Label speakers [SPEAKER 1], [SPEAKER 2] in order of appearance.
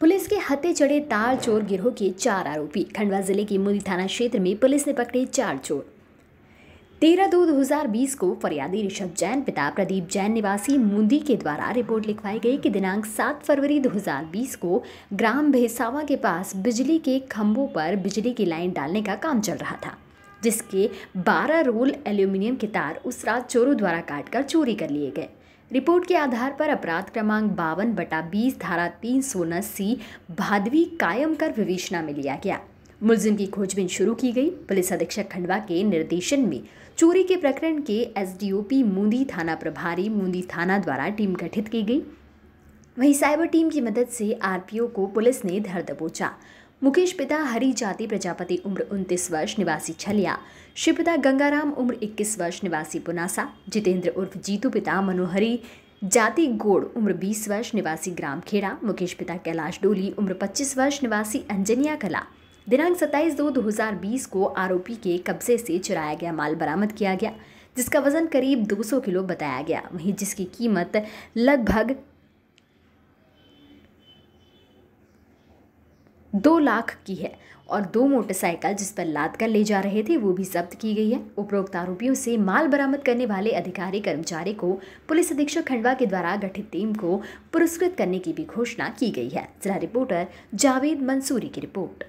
[SPEAKER 1] police के हत्ते चढ़े तार चोर गिरोह के चार आरोपी खंडवा जिले के मुदी थाना क्षेत्र में पुलिस ने पकड़े चार चोर तेरह दो बीस को फरियादी ऋषभ जैन पिता प्रदीप जैन निवासी मुंदी के द्वारा रिपोर्ट लिखवाई गई कि दिनांक सात फरवरी दो हजार बीस को ग्राम भेसावा के पास बिजली के खंभों पर बिजली की लाइन डालने का काम चल रहा था जिसके बारह रोल एल्यूमिनियम के तार उस रात चोरों द्वारा काटकर चोरी कर लिए गए रिपोर्ट के आधार पर अपराध क्रमांक बावन बटा बीस धारा तीन सौ सी भादवी कायम कर विवेचना में लिया गया मुलजिम की खोजबीन शुरू की गई पुलिस अधीक्षक खंडवा के निर्देशन में चोरी के प्रकरण के एसडीओपी मूंदी थाना प्रभारी मूंदी थाना द्वारा टीम गठित की गई वहीं साइबर टीम की मदद से आरपीओ को पुलिस ने धर दबोचा मुकेश पिता हरी जाति प्रजापति उम्र 29 वर्ष निवासी छलिया शिवपिता गंगाराम उम्र 21 वर्ष निवासी पुनासा जितेंद्र उर्फ जीतू पिता मनोहरी जाति गोड़ उम्र 20 वर्ष निवासी ग्राम खेड़ा मुकेश पिता कैलाश डोली उम्र 25 वर्ष निवासी अंजनिया कला दिनांक 27 दो 2020 को आरोपी के कब्जे से चुराया गया माल बरामद किया गया जिसका वजन करीब 200 किलो बताया गया वहीं जिसकी कीमत लगभग दो लाख की है और दो मोटरसाइकिल जिस पर लाद कर ले जा रहे थे वो भी जब्त की गई है उपरोक्त आरोपियों से माल बरामद करने वाले अधिकारी कर्मचारी को पुलिस अधीक्षक खंडवा के द्वारा गठित टीम को पुरस्कृत करने की भी घोषणा की गई है जिला रिपोर्टर जावेद मंसूरी की रिपोर्ट